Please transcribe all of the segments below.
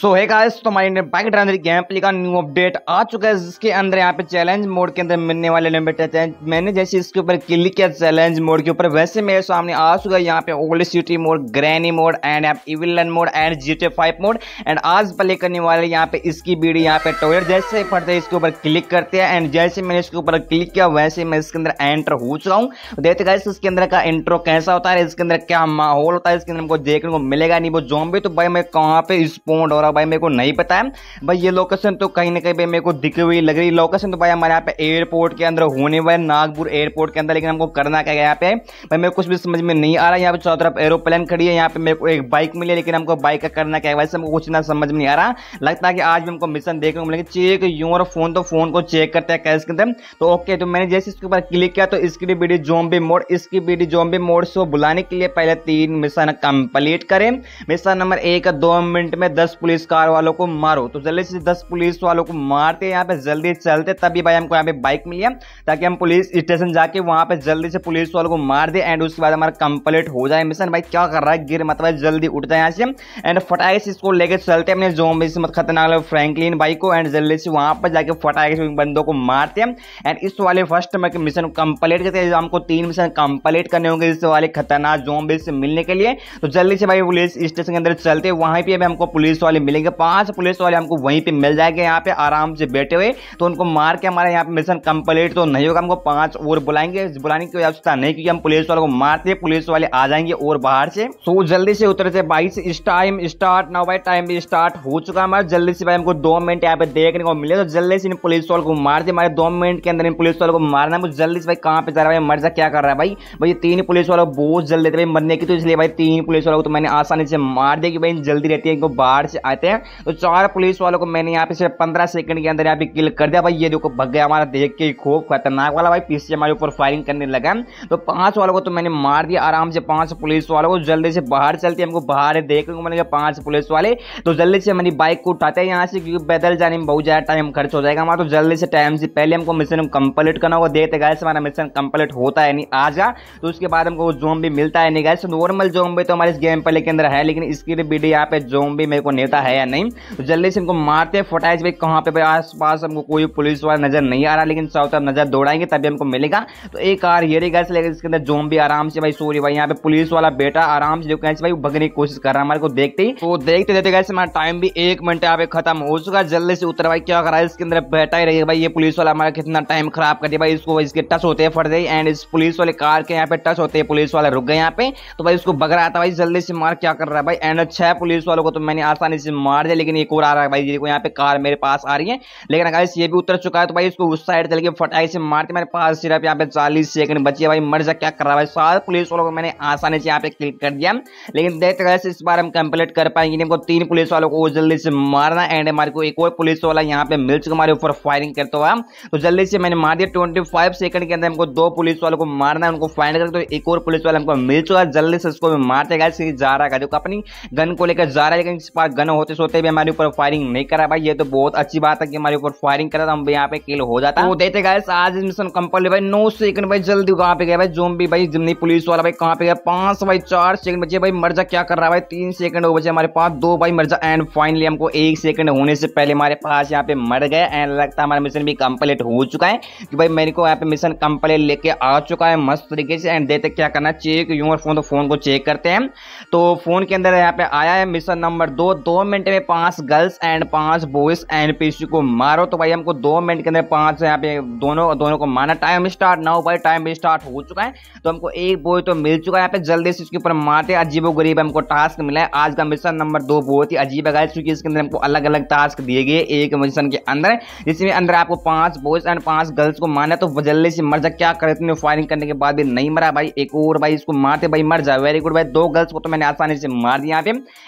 सो है गाइस तो हमारे बाइक ड्राइवर गेम प्ले का न्यू अपडेट आ चुका है जिसके अंदर यहाँ पे चैलेंज मोड के अंदर मिलने वाले लिमिटेड चैलेंज मैंने जैसे इसके ऊपर क्लिक किया चैलेंज मोड के ऊपर वैसे मेरे सामने आ चुका है यहाँ पे old city mode granny mode and evil nun mode and G T five mode and आज प्ले करने वाले यहाँ पे इसकी बीडी यहाँ पे टॉयलेट जैसे पड़ते हैं इसके ऊपर क्लिक करते हैं एंड जैसे मैंने इसके ऊपर क्लिक किया वैसे मैं इसके अंदर एंटर हो चुका हूँ तो देखते गाइस इसके अंदर का इंट्रो कैसा होता है इसके अंदर क्या माहौल होता है इसके अंदर हमको देखने को मिलेगा नहीं वो जो तो भाई मैं कहाँ पे स्पोन और रहा हूँ भाई मेरे को नहीं पता है भाई ये लोकेशन तो कहीं ना कहीं भाई मेरे को दिख हुई लग रही लोकेशन तो भाई हमारे यहाँ पे एयरपोर्ट के अंदर होने वाले नागपुर एयरपोर्ट के अंदर लेकिन हमको करना क्या यहाँ पे भाई मेरे कुछ भी समझ में नहीं आ रहा है यहाँ पे चारों तरफ एरोप्लेन खड़ी है यहाँ पे मेरे को एक बाइक मिली लेकिन हमको बाइक का करना क्या वैसे हमको कुछ ना समझ में नहीं आ रहा लगता है कि आज भी हमको मिशन देखने को मिलेगा चेक योर फोन तो फोन को चेक करते हैं कैसे करते हैं तो ओके तो मैंने जैसे इसके ऊपर क्लिक किया तो इसकी भी वीडियो जोम्बे मोड इसकी वीडियो जोम्बे मोड से बुलाने के लिए पहले तीन मिशन कंप्लीट करें मिशन नंबर एक दो मिनट में दस पुलिस पुलिस कार वालों को मारो तो जल्दी से दस पुलिस वालों को मारते यहाँ पे जल्दी चलते तभी भाई हमको यहाँ पे बाइक मिली है ताकि हम पुलिस स्टेशन जाके वहाँ पे जल्दी से पुलिस वालों को मार दे एंड उसके बाद हमारा कंप्लीट हो जाए मिशन भाई क्या कर रहा है गिर मतलब जल्दी उठ जाए यहाँ से एंड फटाई से इसको लेके चलते अपने जो से मत खतरनाक फ्रेंकलिन बाइक को एंड जल्दी से वहाँ पर जाके फटाई से बंदों को मारते हैं एंड इस वाले फर्स्ट में मिशन कंप्लीट करते हैं हमको तीन मिशन कंप्लीट करने होंगे इस वाले खतरनाक जो से मिलने के लिए तो जल्दी से भाई पुलिस स्टेशन के अंदर चलते वहाँ पर हमको पुलिस वाले मिलेंगे पांच पुलिस वाले हमको वहीं पे मिल जाएंगे यहाँ पे आराम से बैठे हुए तो उनको मार के हमारे यहाँ पे मिशन कंप्लीट तो नहीं होगा हमको पांच और बुलाएंगे बुलाने की आवश्यकता नहीं क्योंकि हम पुलिस वालों को मारते हैं पुलिस वाले आ जाएंगे और बाहर से तो जल्दी से उतरे थे भाई से इस टाइम स्टार्ट ना भाई टाइम भी स्टार्ट हो चुका है हमारा जल्दी से भाई हमको दो मिनट यहाँ पे देखने को मिले तो जल्दी से इन पुलिस वालों को मार दिया हमारे दो मिनट के अंदर इन पुलिस वालों को मारना है जल्दी से भाई कहाँ पे जा रहा है भाई मर जा क्या कर रहा है भाई भाई तीन पुलिस वालों बहुत जल्दी थे भाई मरने की तो इसलिए भाई तीन पुलिस वालों को तो मैंने आसानी से मार दिया कि भाई जल्दी रहती है इनको बाहर से आ पाए थे तो चार पुलिस वालों को मैंने यहाँ पे सिर्फ पंद्रह सेकंड के अंदर यहाँ पे किल कर दिया भाई ये देखो भग गया हमारा देख के खूब खतरनाक वाला भाई पीछे हमारे ऊपर फायरिंग करने लगा तो पांच वालों को तो मैंने मार दिया आराम से पांच पुलिस वालों को जल्दी से बाहर चलते हमको बाहर देख मैंने पांच पुलिस वाले तो जल्दी से हमारी बाइक को उठाते हैं यहाँ से क्योंकि पैदल जाने में बहुत ज़्यादा टाइम खर्च हो जाएगा हमारा तो जल्दी से टाइम से पहले हमको मिशन कंप्लीट करना होगा देखते गए हमारा मिशन कंप्लीट होता है नहीं आज का तो उसके बाद हमको जोम भी मिलता है नहीं गए नॉर्मल जोम्बे तो हमारे इस गेम पहले के अंदर है लेकिन इसके लिए वीडियो यहाँ पे जोम भी मेरे को नहीं मिलता है या नहीं तो जल्दी से इनको मारते हैं फोटाइज भाई कहाँ पे भाई आस पास हमको कोई पुलिस वाला नजर नहीं आ रहा लेकिन चारों तरफ नजर दौड़ाएंगे तभी हमको मिलेगा तो एक कार ये गैस लेकर इसके अंदर जो भी आराम से भाई सोरी भाई यहाँ पे पुलिस वाला बेटा आराम से जो कैसे भाई भगने की कोशिश कर रहा है हमारे को देखते ही तो देखते देते गए हमारा टाइम भी एक मिनट यहाँ पे खत्म हो चुका जल्दी से उतर भाई क्या करा है इसके अंदर बैठा ही रहेगा भाई ये पुलिस वाला हमारा कितना टाइम खराब कर दिया भाई इसको इसके टच होते हैं फट गई एंड इस पुलिस वाले कार के यहाँ पे टच होते हैं पुलिस वाले रुक गए यहाँ पे तो भाई उसको बगरा रहा था भाई जल्दी से मार क्या कर रहा है भाई एंड छह पुलिस वालों को तो मैंने आसानी से मार दिया लेकिन एक और आ रहा है भाई देखो यहाँ पे कार मेरे पास आ रही है लेकिन अगर ये भी उतर चुका है तो भाई उसको उस साइड चल के फटाई से मारते मेरे पास सिर्फ यहाँ पे चालीस सेकंड बची है भाई मर जा क्या कर रहा है सारे पुलिस वालों को मैंने आसानी से यहाँ पे क्लिक कर दिया लेकिन देखते गए इस बार हम कंप्लीट कर पाएंगे इनको तीन पुलिस वालों को जल्दी से मारना एंड हमारे को एक और पुलिस वाला यहाँ पे मिल चुका हमारे ऊपर फायरिंग करता हुआ तो जल्दी से मैंने मार दिया ट्वेंटी फाइव सेकंड के अंदर हमको दो पुलिस वालों को मारना है उनको फाइंड करके तो एक और पुलिस वाला हमको मिल चुका है जल्दी से उसको मारते गए जा रहा है अपनी गन को लेकर जा रहा है लेकिन इस बार गन ना होते सोते भी हमारे ऊपर फायरिंग नहीं करा भाई ये तो बहुत अच्छी बात है कि हमारे ऊपर फायरिंग करा तो हम यहाँ पे किल हो जाता तो देते गए आज मिशन कंपल भाई नौ सेकंड भाई जल्दी कहाँ पे गया भाई जोम्बी भाई जिमनी पुलिस वाला भाई कहाँ पे गया पांच भाई चार सेकंड बचे भाई मर्जा क्या कर रहा है भाई तीन सेकंड बचे हमारे पास दो भाई मर्जा एंड फाइनली हमको एक सेकंड होने से पहले हमारे पास यहाँ पे मर गए एंड लगता है हमारा मिशन भी कंप्लीट हो चुका है कि भाई मेरे को यहाँ पे मिशन कंप्लीट लेके आ चुका है मस्त तरीके से एंड देते क्या करना चेक यूर फोन तो फोन को चेक करते हैं तो फोन के अंदर यहाँ पे आया है मिशन नंबर दो दो मिनट में पांच गर्ल्स एंड पांच बॉयज एंड पीसी को मारो तो भाई हमको दो मिनट के अंदर पांच यहाँ पे दोनों दोनों को मारना टाइम स्टार्ट ना हो भाई टाइम स्टार्ट हो चुका है तो हमको एक बॉय तो मिल चुका है यहाँ पे जल्दी से इसके ऊपर मारते अजीब गरीब हमको टास्क मिला है आज का मिशन नंबर दो बहुत ही अजीब है क्योंकि इसके अंदर हमको अलग अलग टास्क दिए गए एक मिशन के अंदर जिसमें अंदर आपको पांच बॉयज एंड पांच गर्ल्स को मारना तो जल्दी से मर जा क्या करे इतने फायरिंग करने के बाद भी नहीं मरा भाई एक और भाई इसको मारते भाई मर जा वेरी गुड भाई दो गर्ल्स को तो मैंने आसानी से मार दिया यहाँ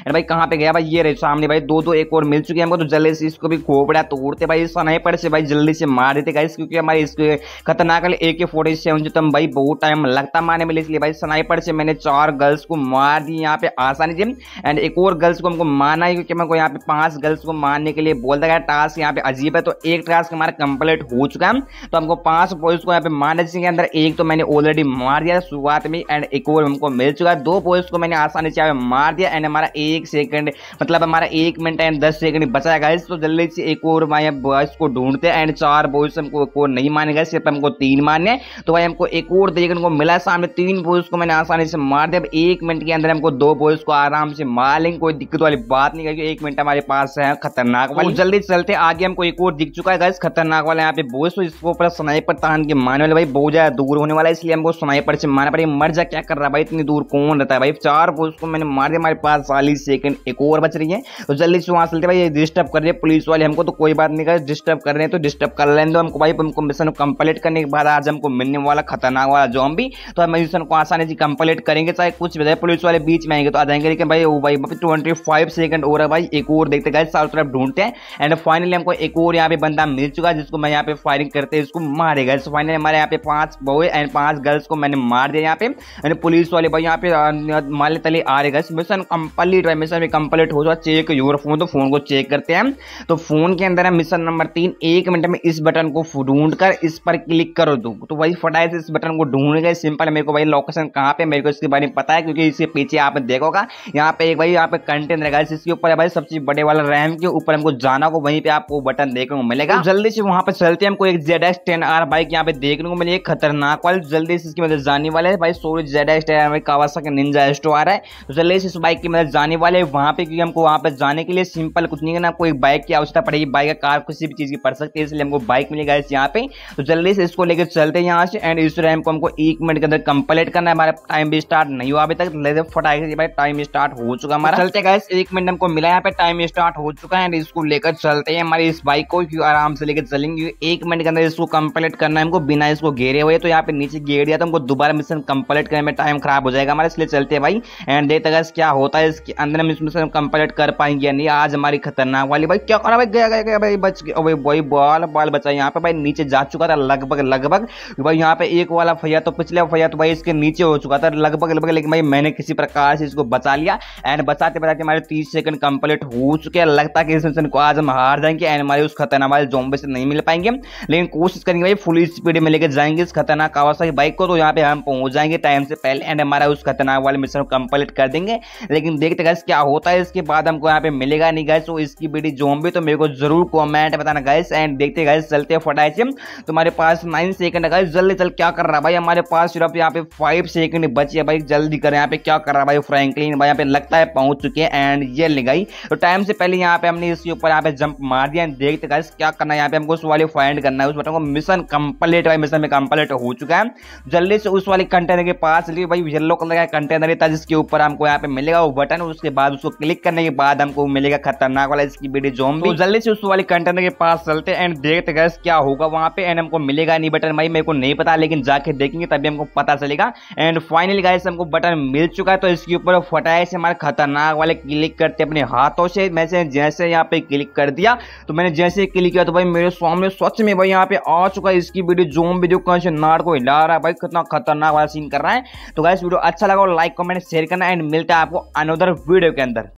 पे भाई कहाँ पे गया भाई ये रही सामने भाई दो दो एक और मिल चुके हैं हमको तो जल्दी से इसको भी खोपड़ा तो उड़ते भाई इसको नहीं पड़े से भाई जल्दी से मार देते गाइस क्योंकि हमारे इसके खतरनाक ए के फोर्टी सेवन जो तुम तो भाई बहुत टाइम लगता मारने में इसलिए भाई स्नाइपर से मैंने चार गर्ल्स को मार दी यहाँ पे आसानी से एंड एक और गर्ल्स को हमको मारना है क्योंकि मैं यहाँ पे पांच गर्ल्स को मारने के लिए बोलता गया टास्क यहाँ पे अजीब है तो एक टास्क हमारा कंप्लीट हो चुका है तो हमको पांच बॉयज को यहाँ पे मारने के अंदर एक तो मैंने ऑलरेडी मार दिया शुरुआत में एंड एक और हमको मिल चुका है दो बॉयज को मैंने आसानी से यहाँ मार दिया एंड हमारा एक सेकेंड मतलब हमारा एक मिनट एंड दस सेकंड बचा है गाइस तो जल्दी से एक और भाई बॉयस को ढूंढते हैं एंड चार बॉयस हमको एक और नहीं माने गए सिर्फ हमको तीन माने तो भाई हमको एक और देखने को मिला सामने तीन बॉयस को मैंने आसानी से मार दिया अब एक मिनट के अंदर हमको दो बॉयस को आराम से मार लेंगे कोई दिक्कत वाली बात नहीं करेगी एक मिनट हमारे पास है खतरनाक वाले जल्दी चलते आगे हमको एक और दिख चुका है गाइस खतरनाक वाले यहाँ पे बॉयस तो इसको ऊपर स्नाइपर तान के मारने वाले भाई बहुत ज्यादा दूर होने वाला है इसलिए हमको स्नाइपर से मारना पड़ेगा मर जा क्या कर रहा है भाई इतनी दूर कौन रहता है भाई चार बॉयस को मैंने मार दिया हमारे पास चालीस सेकंड एक और बच रही है तो जल्दी से वहाँ चलते भाई डिस्टर्ब कर रहे पुलिस वाले हमको तो कोई बात नहीं कर डिस्टर्ब कर रहे हैं तो डिस्टर्ब कर लेने दो तो हमको भाई हमको मिशन कंप्लीट करने के बाद आज हमको मिलने वाला खतरनाक वाला जॉम्बी तो हम मिशन को आसानी से कंप्लीट करेंगे चाहे कुछ भी पुलिस वाले बीच में आएंगे तो आ जाएंगे लेकिन भाई वो भाई ट्वेंटी फाइव सेकंड और भाई एक और देखते गए चारों तरफ ढूंढते हैं एंड फाइनली हमको एक और यहाँ पे बंदा मिल चुका है जिसको मैं यहाँ पे फायरिंग करते इसको मारे गए फाइनली हमारे यहाँ पे पांच बॉय एंड पांच गर्ल्स को मैंने मार दिया यहाँ पे एंड पुलिस वाले भाई यहाँ पे माले तले आ रहे गए मिशन कंप्लीट मिशन भी कंप्लीट हो जाए एक यूर फोन तो फोन को चेक करते हैं तो फोन के अंदर है मिशन नंबर तीन एक मिनट में इस बटन को ढूंढ कर इस पर क्लिक करो दो तो वही फटाई से इस बटन को ढूंढ गए सिंपल मेरे को भाई लोकेशन कहाँ पे मेरे को इसके बारे में पता है क्योंकि इसके पीछे आप देखोगा यहाँ पे एक भाई यहाँ पे कंटेंट रहेगा इसके ऊपर भाई सबसे बड़े वाला रैम के ऊपर हमको जाना को वहीं पर आपको बटन देखने को मिलेगा तो जल्दी से वहाँ पे चलते हैं हमको एक Z S ten R bike यहाँ पे देखने को मिली खतरनाक वाली जल्दी से इसकी मदद जाने वाले भाई सोलह Z S ten R Kawasaki Ninja एस्टो आ रहा है तो जल्दी से इस बाइक की मदद जाने वाले वहाँ पे क्योंकि हमको वहाँ पर जाने के लिए सिंपल कुछ नहीं करना आपको एक बाइक की आवश्यकता पड़ेगी बाइक कार किसी भी चीज़ की पड़ सकती है इसलिए हमको बाइक मिलेगा इस यहाँ पे तो जल्दी से इसको लेकर चलते हैं यहाँ से एंड इस रैम को हमको एक मिनट के अंदर कंप्लीट करना है हमारा टाइम भी स्टार्ट नहीं हुआ अभी तक फटाक भाई टाइम स्टार्ट हो चुका हमारा चलते गैस एक मिनट हमको मिला यहाँ पे टाइम स्टार्ट हो चुका है एंड इसको लेकर चलते हैं हमारी इस बाइक को आराम से लेकर चलेंगे एक मिनट के अंदर इसको कंप्लीट करना है हमको बिना इसको घेरे हुए तो यहाँ पे नीचे घेर दिया तो हमको दोबारा मिशन कंप्लीट करने में टाइम खराब हो जाएगा हमारे इसलिए चलते हैं भाई एंड देखते गैस क्या होता है इसके अंदर हम इस मिशन कंप्लीट कर कर पाएंगे या नहीं आज हमारी खतरनाक वाली भाई क्या करा भाई गया गया गया भाई बच गया भाई भाई बॉल बॉल बचा यहाँ पे भाई नीचे जा चुका था लगभग लगभग भाई यहाँ पे एक वाला फैया तो पिछले फैया तो भाई इसके नीचे हो चुका था लगभग लगभग लेकिन भाई मैंने किसी प्रकार से इसको बचा लिया एंड बचाते बचाते हमारे तीस सेकंड कंप्लीट हो चुके हैं लगता है कि इस मिशन को आज हम हार जाएंगे एंड हमारे उस खतरनाक वाले जोम्बे से नहीं मिल पाएंगे लेकिन कोशिश करेंगे भाई फुल स्पीड में लेकर जाएंगे इस खतरनाक की बाइक को तो यहाँ पे हम पहुंच जाएंगे टाइम से पहले एंड हमारा उस खतरनाक वाले मिशन को कंप्लीट कर देंगे लेकिन देखते गए क्या होता है इसके बाद हम हमको यहाँ पे मिलेगा नहीं गैस तो इसकी बीडी जो भी तो मेरे को जरूर कॉमेंट बताना गैस एंड देखते गाइस चलते फटाए से तुम्हारे पास नाइन सेकंड गाइस जल्दी चल क्या कर रहा है भाई हमारे पास सिर्फ यहाँ पे फाइव सेकंड बची है भाई जल्दी कर यहाँ पे क्या कर रहा है भाई फ्रैंकलिन भाई यहाँ पे लगता है पहुंच चुके हैं एंड ये ले गई तो टाइम से पहले यहाँ पे हमने इसके ऊपर यहाँ पे जंप मार दिया देखते गाइस क्या करना है यहाँ पे हमको उस वाले फाइंड करना है उस बटन को मिशन कंप्लीट भाई मिशन में कंप्लीट हो चुका है जल्दी से उस वाले कंटेनर के पास भाई येलो कलर का कंटेनर था जिसके ऊपर हमको यहाँ पे मिलेगा वो बटन उसके बाद उसको क्लिक करने के बाद बाद हमको मिलेगा खतरनाक वाला इसकी बेटी जोम्बी तो जल्दी से उस वाले कंटेनर के पास चलते एंड देखते गए क्या होगा वहाँ पे एंड हमको मिलेगा नहीं बटन भाई मेरे को नहीं पता लेकिन जाके देखेंगे तभी हमको पता चलेगा एंड फाइनली गाय हमको बटन मिल चुका है तो इसके ऊपर फटाए से हमारे खतरनाक वाले क्लिक करते अपने हाथों से मैंने जैसे यहाँ पे क्लिक कर दिया तो मैंने जैसे क्लिक किया तो भाई मेरे सामने सच में भाई यहाँ पे आ चुका है इसकी वीडियो जोम वीडियो कौन से नार को हिला रहा है भाई कितना खतरनाक वाला सीन कर रहा है तो गाय वीडियो अच्छा लगा लाइक कमेंट शेयर करना एंड मिलता है आपको अनदर वीडियो के अंदर